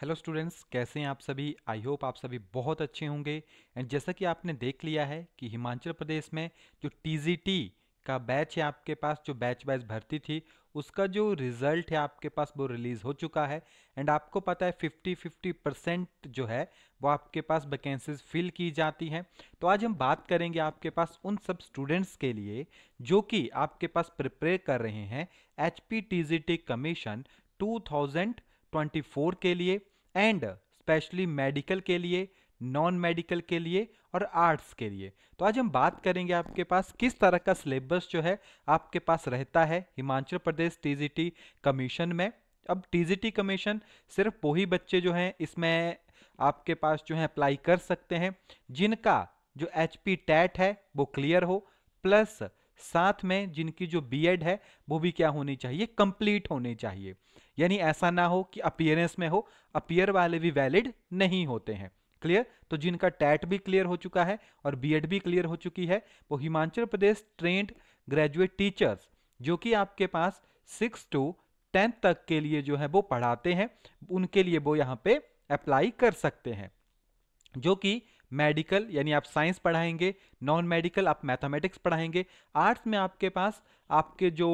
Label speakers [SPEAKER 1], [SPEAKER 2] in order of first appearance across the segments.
[SPEAKER 1] hello students कैसे हैं आप सभी आई होप आप सभी बहुत अच्छे होंगे एंड जैसा कि आपने देख लिया है कि हिमाचल प्रदेश में जो टी का बैच है आपके पास जो बैच वाइज भर्ती थी उसका जो रिज़ल्ट है आपके पास वो रिलीज़ हो चुका है एंड आपको पता है 50 50 परसेंट जो है वो आपके पास वैकेंसीज फिल की जाती हैं तो आज हम बात करेंगे आपके पास उन सब स्टूडेंट्स के लिए जो कि आपके पास प्रिपेयर कर रहे हैं H P commission two thousand 24 के लिए एंड स्पेशली मेडिकल के लिए नॉन मेडिकल के लिए और आर्ट्स के लिए तो आज हम बात करेंगे आपके पास किस तरह का सिलेबस जो है आपके पास रहता है हिमाचल प्रदेश टीजीटी कमीशन में अब टीजीटी कमीशन सिर्फ वही बच्चे जो हैं इसमें आपके पास जो है अप्लाई कर सकते हैं जिनका जो एच पी टैट है वो क्लियर हो प्लस साथ में जिनकी जो बीएड है वो भी क्या होनी चाहिए कंप्लीट होनी चाहिए यानी ऐसा ना हो कि अपियरेंस में हो अपियर वाले भी वैलिड नहीं होते हैं क्लियर तो जिनका टैट भी क्लियर हो चुका है और बीएड भी क्लियर हो चुकी है वो Himachal Pradesh trained graduate teachers जो कि आपके पास सिक्स टू टेंथ तक के लिए जो है वो पढ़ाते हैं उनके लिए वो यहाँ पे अप्लाई कर सकते हैं जो कि मेडिकल यानी आप साइंस पढ़ाएंगे नॉन मेडिकल आप मैथमेटिक्स पढ़ाएंगे आर्ट्स में आपके पास आपके जो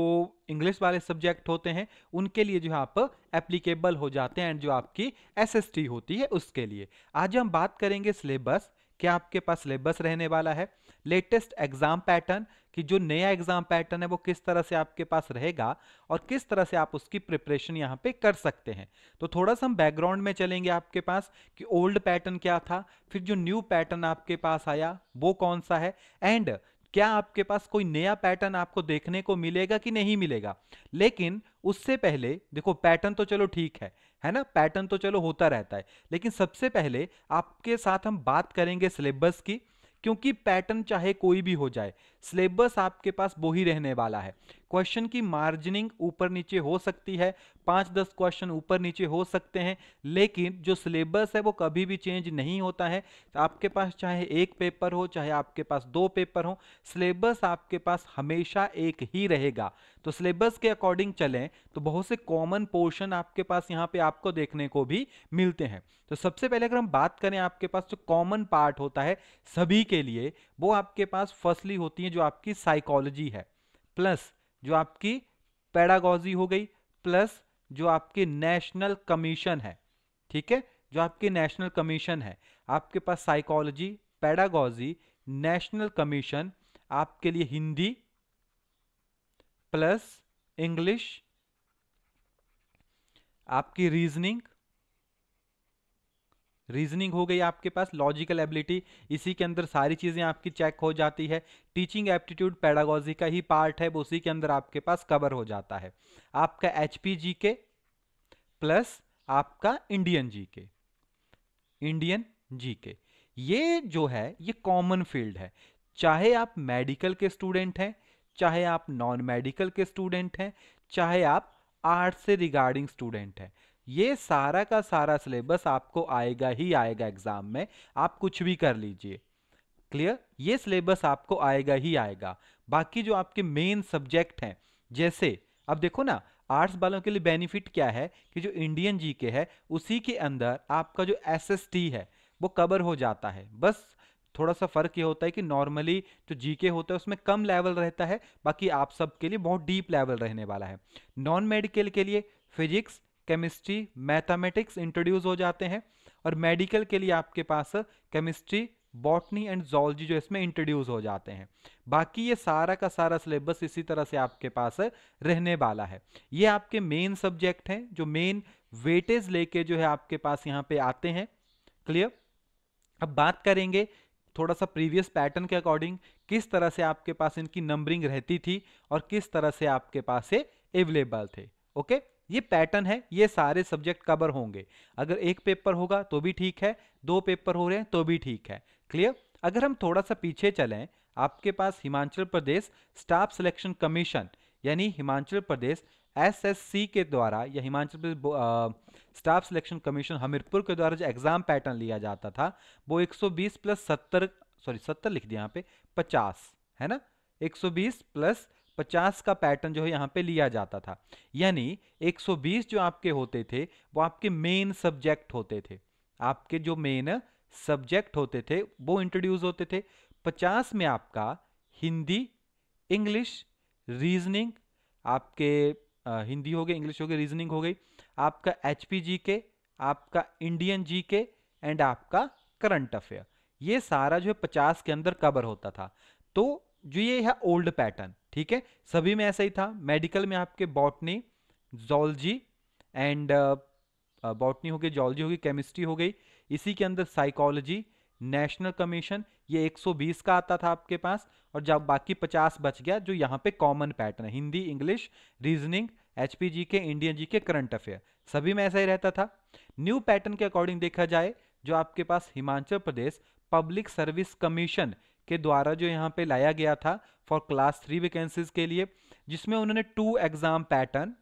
[SPEAKER 1] इंग्लिश वाले सब्जेक्ट होते हैं उनके लिए जो है आप एप्लीकेबल हो जाते हैं एंड जो आपकी एसएसटी होती है उसके लिए आज हम बात करेंगे सिलेबस क्या आपके पास सिलेबस रहने वाला है लेटेस्ट एग्जाम पैटर्न कि जो नया एग्जाम पैटर्न है वो किस तरह से आपके पास रहेगा और किस तरह से आप उसकी प्रिपरेशन यहाँ पे कर सकते हैं तो थोड़ा सा हम बैकग्राउंड में चलेंगे आपके पास कि ओल्ड पैटर्न क्या था फिर जो न्यू पैटर्न आपके पास आया वो कौन सा है एंड क्या आपके पास कोई नया पैटर्न आपको देखने को मिलेगा कि नहीं मिलेगा लेकिन उससे पहले देखो पैटर्न तो चलो ठीक है है ना पैटर्न तो चलो होता रहता है लेकिन सबसे पहले आपके साथ हम बात करेंगे सिलेबस की क्योंकि पैटर्न चाहे कोई भी हो जाए सिलेबस आपके पास वो ही रहने वाला है क्वेश्चन की मार्जिनिंग ऊपर नीचे हो सकती है पाँच दस क्वेश्चन ऊपर नीचे हो सकते हैं लेकिन जो सिलेबस है वो कभी भी चेंज नहीं होता है तो आपके पास चाहे एक पेपर हो चाहे आपके पास दो पेपर हो सिलेबस आपके पास हमेशा एक ही रहेगा तो सिलेबस के अकॉर्डिंग चलें तो बहुत से कॉमन पोर्शन आपके पास यहाँ पे आपको देखने को भी मिलते हैं तो सबसे पहले अगर हम बात करें आपके पास जो कॉमन पार्ट होता है सभी के लिए वो आपके पास फसली होती है जो आपकी साइकोलॉजी है प्लस जो आपकी पैडागोजी हो गई प्लस जो आपके नेशनल कमीशन है ठीक है जो आपके नेशनल कमीशन है आपके पास साइकोलॉजी पैडागोजी नेशनल कमीशन आपके लिए हिंदी प्लस इंग्लिश आपकी रीजनिंग रीजनिंग हो गई आपके पास लॉजिकल एबिलिटी इसी के अंदर सारी चीज़ें आपकी चेक हो जाती है टीचिंग एप्टीट्यूड पैडागोजी का ही पार्ट है वो उसी के अंदर आपके पास कवर हो जाता है आपका एच पी के प्लस आपका इंडियन जी के इंडियन जी ये जो है ये कॉमन फील्ड है चाहे आप मेडिकल के स्टूडेंट हैं चाहे आप नॉन मेडिकल के स्टूडेंट हैं चाहे आप आर्ट से रिगार्डिंग स्टूडेंट हैं ये सारा का सारा सिलेबस आपको आएगा ही आएगा एग्जाम में आप कुछ भी कर लीजिए क्लियर ये सिलेबस आपको आएगा ही आएगा बाकी जो आपके मेन सब्जेक्ट हैं जैसे अब देखो ना आर्ट्स वालों के लिए बेनिफिट क्या है कि जो इंडियन जी के है उसी के अंदर आपका जो एस है वो कवर हो जाता है बस थोड़ा सा फर्क ये होता है कि नॉर्मली जो जीके होता है उसमें कम लेवल रहता है बाकी आप सब के लिए बहुत डीप लेवल रहने वाला है नॉन मेडिकल के लिए फिजिक्स केमिस्ट्री मैथमेटिक्स इंट्रोड्यूस हो जाते हैं और मेडिकल के लिए आपके पास केमिस्ट्री बॉटनी एंड जोलॉजी जो इसमें इंट्रोड्यूस हो जाते हैं बाकी ये सारा का सारा सिलेबस इसी तरह से आपके पास रहने वाला है ये आपके मेन सब्जेक्ट हैं जो मेन वेटेज लेके जो है आपके पास यहाँ पे आते हैं क्लियर अब बात करेंगे थोड़ा सा प्रीवियस पैटर्न के अकॉर्डिंग किस तरह से आपके पास इनकी नंबरिंग रहती थी और किस तरह से आपके पास ये अवेलेबल थे ओके ये पैटर्न है ये सारे सब्जेक्ट कवर होंगे अगर एक पेपर होगा तो भी ठीक है दो पेपर हो रहे हैं तो भी ठीक है क्लियर अगर हम थोड़ा सा पीछे चलें आपके पास Himachal Pradesh staff selection commission यानी हिमाचल प्रदेश एसएससी के द्वारा या Himachal Pradesh staff selection commission Hamirpur के द्वारा जो एग्ज़ाम पैटर्न लिया जाता था वो 120 प्लस 70 सॉरी 70 लिख दिया यहाँ पे 50 है ना 120 प्लस 50 का पैटर्न जो है यहाँ पे लिया जाता था यानी 120 जो आपके होते थे वो आपके मेन सब्जेक्ट होते थे आपके जो मेन सब्जेक्ट होते थे वो इंट्रोड्यूस होते थे 50 में आपका हिंदी इंग्लिश रीजनिंग आपके आ, हिंदी हो गई इंग्लिश हो गई रीजनिंग हो गई आपका एच के आपका इंडियन जी एंड आपका करंट अफेयर ये सारा जो है पचास के अंदर कवर होता था तो जो ये है ओल्ड पैटर्न ठीक है सभी में ऐसा ही था मेडिकल में आपके बॉटनी जोलॉजी एंड बॉटनी हो गई जोलॉजी हो गई केमिस्ट्री हो गई इसी के अंदर साइकोलॉजी नेशनल कमीशन ये 120 का आता था आपके पास और जब बाकी 50 बच गया जो यहाँ पे कॉमन पैटर्न है Hindi English reasoning H K Indian G K current affair सभी में ऐसा ही रहता था न्यू पैटर्न के अकॉर्डिंग देखा जाए जो आपके पास Himachal Pradesh public service commission के द्वारा जो यहाँ पे लाया गया था फॉर क्लास थ्री वैकेंसीज के लिए जिसमें उन्होंने two exam pattern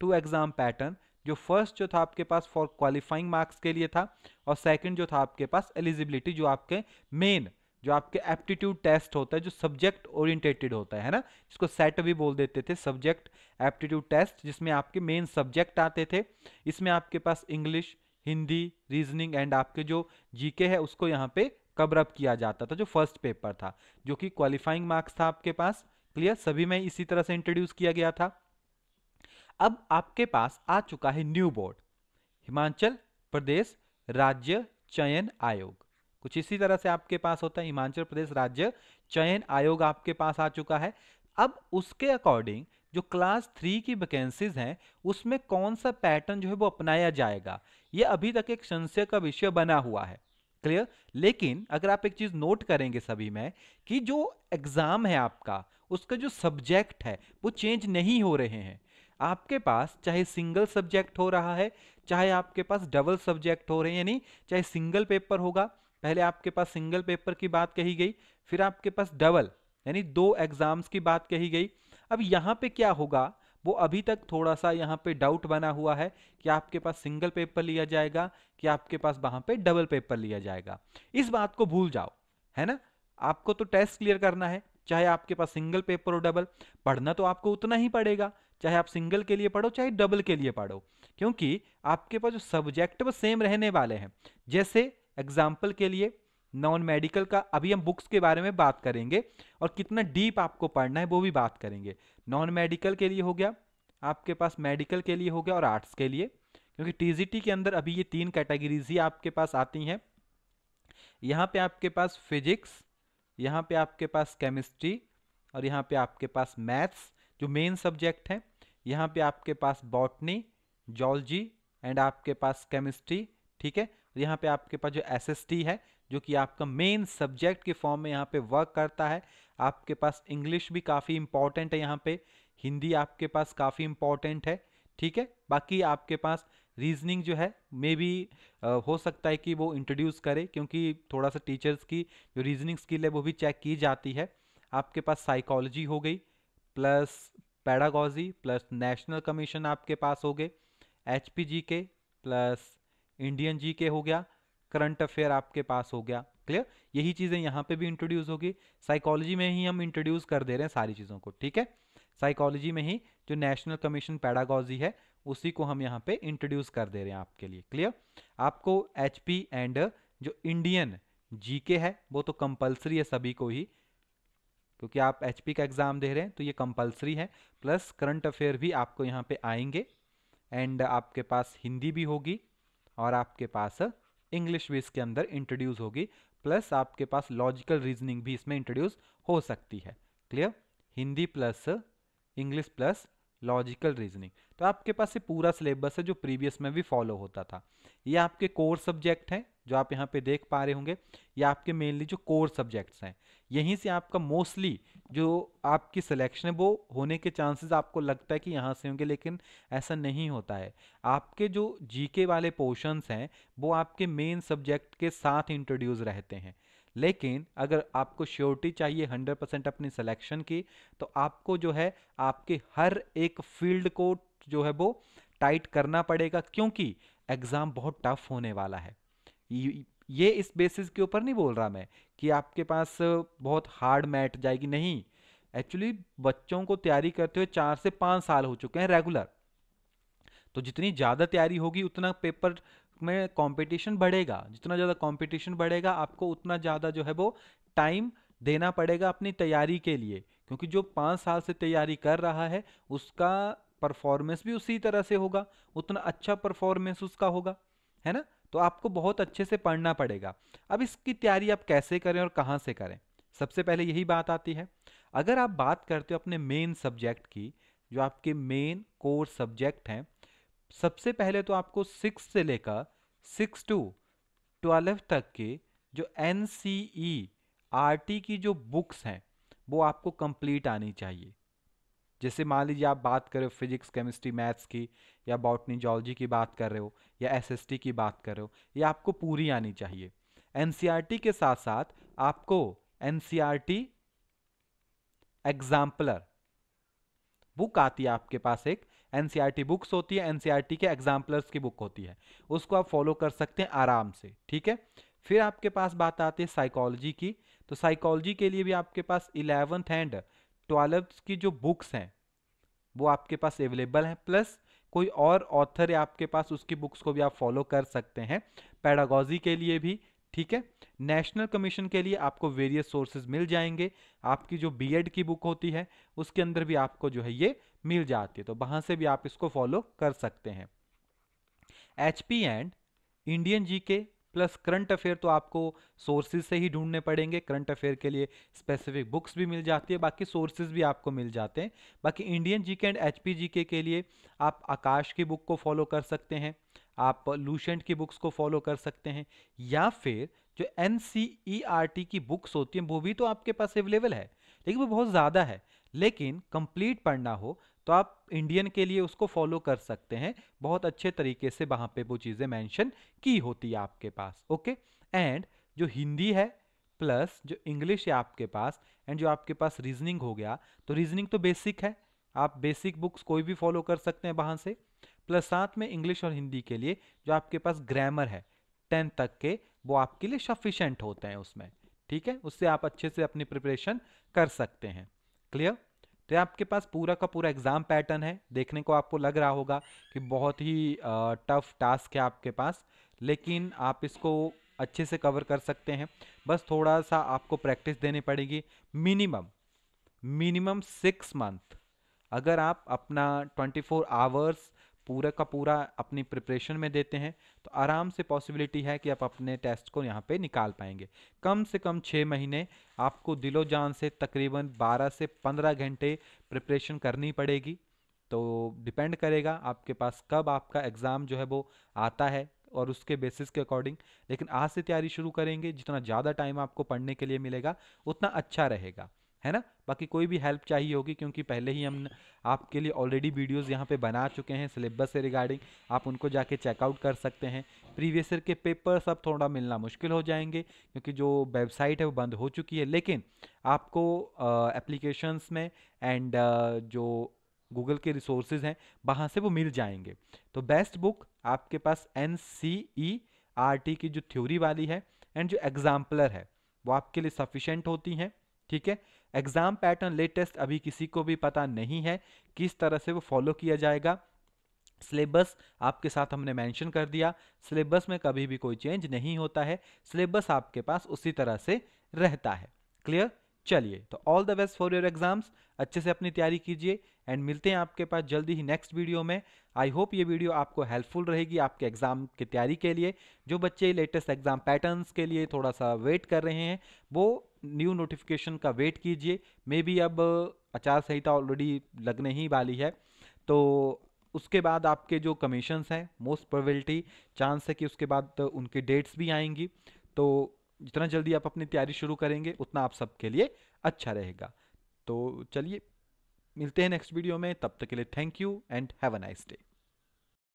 [SPEAKER 1] two exam pattern जो फर्स्ट जो था आपके पास फॉर क्वालिफाइंग मार्क्स के लिए था और सेकंड जो था आपके पास एलिजिबिलिटी जो आपके मेन जो आपके एप्टीट्यूड टेस्ट होता है जो सब्जेक्ट ओरिएंटेटेड होता है ना जिसको सेट भी बोल देते थे सब्जेक्ट एप्टीट्यूड टेस्ट जिसमें आपके मेन सब्जेक्ट आते थे इसमें आपके पास इंग्लिश हिंदी रीजनिंग एंड आपके जो जीके है उसको यहाँ पे कब रब किया जाता था जो फर्स्ट पेपर था जो कि क्वालिफाइंग मार्क्स था आपके पास क्लियर सभी में इसी तरह से इंट्रोड्यूस किया गया था अब आपके पास आ चुका है न्यू बोर्ड हिमाचल प्रदेश राज्य चयन आयोग कुछ इसी तरह से आपके पास होता है हिमाचल प्रदेश राज्य चयन आयोग आपके पास आ चुका है अब उसके अकॉर्डिंग जो क्लास थ्री की वैकेंसीज हैं उसमें कौन सा पैटर्न जो है वो अपनाया जाएगा ये अभी तक एक संशय का विषय बना हुआ है क्लियर लेकिन अगर आप एक चीज नोट करेंगे सभी में कि जो एग्जाम है आपका उसका जो सब्जेक्ट है वो चेंज नहीं हो रहे हैं आपके पास चाहे सिंगल सब्जेक्ट हो रहा है चाहे आपके पास डबल सब्जेक्ट हो रहे हैं यानी चाहे सिंगल पेपर होगा पहले आपके पास सिंगल पेपर की बात कही गई फिर आपके पास डबल यानी दो एग्जाम्स की बात कही गई अब यहाँ पे क्या होगा वो अभी तक थोड़ा सा यहाँ पे डाउट बना हुआ है कि आपके पास सिंगल पेपर लिया जाएगा कि आपके पास वहाँ पे डबल पेपर लिया जाएगा इस बात को भूल जाओ है ना आपको तो टेस्ट क्लियर करना है चाहे आपके पास सिंगल पेपर हो डबल पढ़ना तो आपको उतना ही पड़ेगा चाहे आप सिंगल के लिए पढ़ो चाहे डबल के लिए पढ़ो क्योंकि आपके पास जो सब्जेक्ट वो सेम रहने वाले हैं जैसे एग्जाम्पल के लिए नॉन मेडिकल का अभी हम बुक्स के बारे में बात करेंगे और कितना डीप आपको पढ़ना है वो भी बात करेंगे नॉन मेडिकल के लिए हो गया आपके पास मेडिकल के लिए हो गया और आर्ट्स के लिए क्योंकि टीजीटी के अंदर अभी ये तीन कैटेगरीज ही आपके पास आती हैं यहाँ पे आपके पास फिजिक्स यहाँ पे आपके पास केमिस्ट्री और यहाँ पे आपके पास मैथ्स जो मेन सब्जेक्ट हैं यहाँ पे आपके पास बॉटनी जॉलजी एंड आपके पास केमिस्ट्री ठीक है यहाँ पे आपके पास जो एसएसटी है जो कि आपका मेन सब्जेक्ट के फॉर्म में यहाँ पे वर्क करता है आपके पास इंग्लिश भी काफ़ी इंपॉर्टेंट है यहाँ पे हिंदी आपके पास काफ़ी इंपॉर्टेंट है ठीक है बाकी आपके पास रीजनिंग जो है मे बी हो सकता है कि वो इंट्रोड्यूस करे क्योंकि थोड़ा सा टीचर्स की जो रीजनिंग स्किल है वो भी चेक की जाती है आपके पास साइकोलॉजी हो गई plus pedagogy plus national commission आपके पास हो गए एच के प्लस इंडियन जी के हो गया करंट अफेयर आपके पास हो गया क्लियर यही चीज़ें यहाँ पे भी इंट्रोड्यूस होगी साइकोलॉजी में ही हम इंट्रोड्यूस कर दे रहे हैं सारी चीज़ों को ठीक है साइकोलॉजी में ही जो नेशनल कमीशन पैडागॉजी है उसी को हम यहाँ पे इंट्रोड्यूस कर दे रहे हैं आपके लिए क्लियर आपको एच एंड जो इंडियन जीके है वो तो कंपल्सरी है सभी को ही क्योंकि आप एच का एग्ज़ाम दे रहे हैं तो ये कंपल्सरी है प्लस करंट अफेयर भी आपको यहाँ पे आएंगे एंड आपके पास हिंदी भी होगी और आपके पास इंग्लिश भी इसके अंदर इंट्रोड्यूस होगी प्लस आपके पास लॉजिकल रीजनिंग भी इसमें इंट्रोड्यूस हो सकती है clear Hindi plus English plus logical reasoning तो आपके पास ये पूरा सिलेबस है जो प्रीवियस में भी फॉलो होता था ये आपके कोर सब्जेक्ट हैं जो आप यहाँ पे देख पा रहे होंगे ये आपके मेनली जो कोर सब्जेक्ट्स हैं यहीं से आपका मोस्टली जो आपकी सिलेक्शन है वो होने के चांसेस आपको लगता है कि यहाँ से होंगे लेकिन ऐसा नहीं होता है आपके जो जीके वाले पोर्शंस हैं वो आपके मेन सब्जेक्ट के साथ इंट्रोड्यूस रहते हैं लेकिन अगर आपको श्योरिटी चाहिए 100 परसेंट अपनी सिलेक्शन की तो आपको जो है आपके हर एक फील्ड को जो है वो टाइट करना पड़ेगा क्योंकि एग्ज़ाम बहुत टफ होने वाला है ये इस बेसिस के ऊपर नहीं बोल रहा मैं कि आपके पास बहुत हार्ड मैट जाएगी नहीं एक्चुअली बच्चों को तैयारी करते हुए चार से पाँच साल हो चुके हैं रेगुलर तो जितनी ज़्यादा तैयारी होगी उतना पेपर में कंपटीशन बढ़ेगा जितना ज़्यादा कंपटीशन बढ़ेगा आपको उतना ज़्यादा जो है वो टाइम देना पड़ेगा अपनी तैयारी के लिए क्योंकि जो पाँच साल से तैयारी कर रहा है उसका परफॉर्मेंस भी उसी तरह से होगा उतना अच्छा परफॉर्मेंस उसका होगा है ना तो आपको बहुत अच्छे से पढ़ना पड़ेगा अब इसकी तैयारी आप कैसे करें और कहाँ से करें सबसे पहले यही बात आती है अगर आप बात करते हो अपने मेन सब्जेक्ट की जो आपके मेन कोर सब्जेक्ट हैं सबसे पहले तो आपको सिक्स से लेकर सिक्स टू ट्वेल्व तक के जो N C E R T की जो बुक्स हैं वो आपको कंप्लीट आनी चाहिए जैसे मान लीजिए आप बात कर रहे हो फिजिक्स केमिस्ट्री मैथ्स की या बॉटनी जॉलजी की बात कर रहे हो या एसएसटी की बात कर रहे हो ये आपको पूरी आनी चाहिए एनसीईआरटी के साथ साथ आपको एनसीईआरटी एग्जाम्पलर बुक आती है आपके पास एक एनसीईआरटी बुक्स होती है एनसीईआरटी के एग्जाम्पलर्स की बुक होती है उसको आप फॉलो कर सकते हैं आराम से ठीक है फिर आपके पास बात आती है साइकोलॉजी की तो साइकोलॉजी के लिए भी आपके पास इलेवंथ हैंड ट्वाल्व की जो बुक्स हैं वो आपके पास अवेलेबल हैं प्लस कोई और ऑथर है आपके पास उसकी बुक्स को भी आप फॉलो कर सकते हैं पैडागोजी के लिए भी ठीक है नेशनल कमीशन के लिए आपको वेरियस सोर्सेज मिल जाएंगे आपकी जो बीएड की बुक होती है उसके अंदर भी आपको जो है ये मिल जाती है तो वहां से भी आप इसको फॉलो कर सकते हैं H P and Indian G K plus current affair तो आपको सोर्सेज से ही ढूंढने पड़ेंगे करंट अफेयर के लिए स्पेसिफिक बुक्स भी मिल जाती है बाकी सोर्सेज भी आपको मिल जाते हैं बाकी Indian GK and H GK के लिए आप आकाश की बुक को फॉलो कर सकते हैं आप लूशेंट की बुक्स को फॉलो कर सकते हैं या फिर जो एन e की बुक्स होती हैं वो भी तो आपके पास अवेलेबल है लेकिन वो बहुत ज़्यादा है लेकिन कंप्लीट पढ़ना हो तो आप इंडियन के लिए उसको फॉलो कर सकते हैं बहुत अच्छे तरीके से वहाँ पे वो चीज़ें मेंशन की होती है आपके पास ओके एंड जो हिंदी है प्लस जो इंग्लिश है आपके पास एंड जो आपके पास रीजनिंग हो गया तो रीजनिंग तो बेसिक है आप बेसिक बुक्स कोई भी फॉलो कर सकते हैं वहाँ से प्लस साथ में इंग्लिश और हिंदी के लिए जो आपके पास ग्रामर है टेंथ तक के वो आपके लिए सफिशेंट होते हैं उसमें ठीक है उससे आप अच्छे से अपनी प्रिपरेशन कर सकते हैं क्लियर तो ये आपके पास पूरा का पूरा एग्ज़ाम पैटर्न है देखने को आपको लग रहा होगा कि बहुत ही टफ टास्क है आपके पास लेकिन आप इसको अच्छे से कवर कर सकते हैं बस थोड़ा सा आपको प्रैक्टिस देनी पड़ेगी मिनिमम मिनिमम सिक्स मंथ अगर आप अपना ट्वेंटी फोर आवर्स पूरा का पूरा अपनी प्रिपरेशन में देते हैं तो आराम से पॉसिबिलिटी है कि आप अपने टेस्ट को यहाँ पे निकाल पाएंगे कम से कम छः महीने आपको दिलो जान से तकरीबन 12 से 15 घंटे प्रिपरेशन करनी पड़ेगी तो डिपेंड करेगा आपके पास कब आपका एग्ज़ाम जो है वो आता है और उसके बेसिस के अकॉर्डिंग लेकिन आज से तैयारी शुरू करेंगे जितना ज़्यादा टाइम आपको पढ़ने के लिए मिलेगा उतना अच्छा रहेगा है ना बाकी कोई भी हेल्प चाहिए होगी क्योंकि पहले ही हम आपके लिए ऑलरेडी वीडियोस यहाँ पे बना चुके हैं सिलेबस से रिगार्डिंग आप उनको जाके चेकआउट कर सकते हैं प्रीवियस ईयर के पेपर सब थोड़ा मिलना मुश्किल हो जाएंगे क्योंकि जो वेबसाइट है वो बंद हो चुकी है लेकिन आपको एप्लीकेशंस में एंड जो गूगल के रिसोर्सेज हैं वहाँ से वो मिल जाएंगे तो बेस्ट बुक आपके पास N C E R T की जो थ्योरी वाली है एंड जो एग्जाम्पलर है वो आपके लिए सफिशेंट होती हैं ठीक है एग्जाम पैटर्न लेटेस्ट अभी किसी को भी पता नहीं है किस तरह से वो फॉलो किया जाएगा सिलेबस आपके साथ हमने मेंशन कर दिया सिलेबस में कभी भी कोई चेंज नहीं होता है सिलेबस आपके पास उसी तरह से रहता है क्लियर चलिए तो all the best for your exams अच्छे से अपनी तैयारी कीजिए एंड मिलते हैं आपके पास जल्दी ही नेक्स्ट वीडियो में आई होप ये वीडियो आपको हेल्पफुल रहेगी आपके एग्जाम की तैयारी के लिए जो बच्चे लेटेस्ट एग्जाम पैटर्न्स के लिए थोड़ा सा वेट कर रहे हैं वो न्यू नोटिफिकेशन का वेट कीजिए मे बी अब आचार संहिता ऑलरेडी लगने ही वाली है तो उसके बाद आपके जो कमीशंस हैं मोस्ट प्रोबेबिलिटी चांस है कि उसके बाद उनकी डेट्स भी आएंगी तो जितना जल्दी आप अपनी तैयारी शुरू करेंगे उतना आप सबके लिए अच्छा रहेगा तो चलिए मिलते हैं नेक्स्ट वीडियो में तब तक के लिए thank you and have a nice day